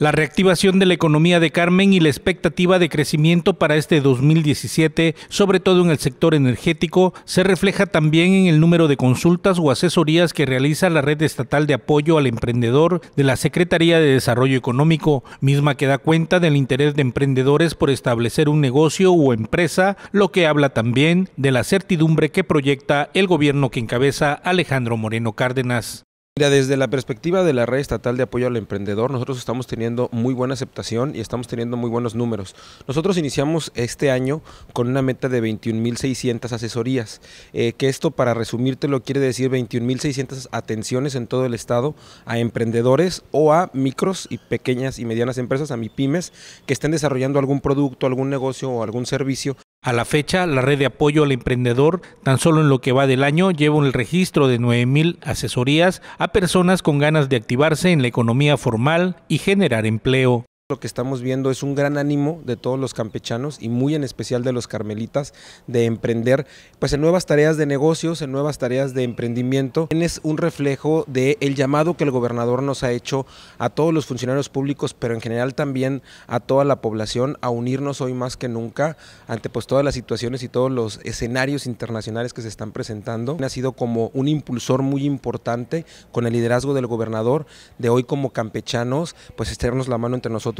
La reactivación de la economía de Carmen y la expectativa de crecimiento para este 2017, sobre todo en el sector energético, se refleja también en el número de consultas o asesorías que realiza la Red Estatal de Apoyo al Emprendedor de la Secretaría de Desarrollo Económico, misma que da cuenta del interés de emprendedores por establecer un negocio o empresa, lo que habla también de la certidumbre que proyecta el gobierno que encabeza Alejandro Moreno Cárdenas. Mira, desde la perspectiva de la red estatal de apoyo al emprendedor, nosotros estamos teniendo muy buena aceptación y estamos teniendo muy buenos números. Nosotros iniciamos este año con una meta de 21.600 asesorías, eh, que esto para lo quiere decir 21.600 atenciones en todo el estado a emprendedores o a micros y pequeñas y medianas empresas, a mipymes que estén desarrollando algún producto, algún negocio o algún servicio a la fecha, la red de apoyo al emprendedor, tan solo en lo que va del año, lleva un registro de 9.000 asesorías a personas con ganas de activarse en la economía formal y generar empleo. Lo que estamos viendo es un gran ánimo de todos los campechanos y muy en especial de los carmelitas de emprender pues en nuevas tareas de negocios, en nuevas tareas de emprendimiento. Es un reflejo del llamado que el gobernador nos ha hecho a todos los funcionarios públicos, pero en general también a toda la población a unirnos hoy más que nunca ante pues todas las situaciones y todos los escenarios internacionales que se están presentando. Ha sido como un impulsor muy importante con el liderazgo del gobernador de hoy como campechanos pues esternos la mano entre nosotros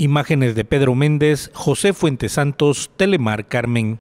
Imágenes de Pedro Méndez, José Fuentes Santos, Telemar Carmen.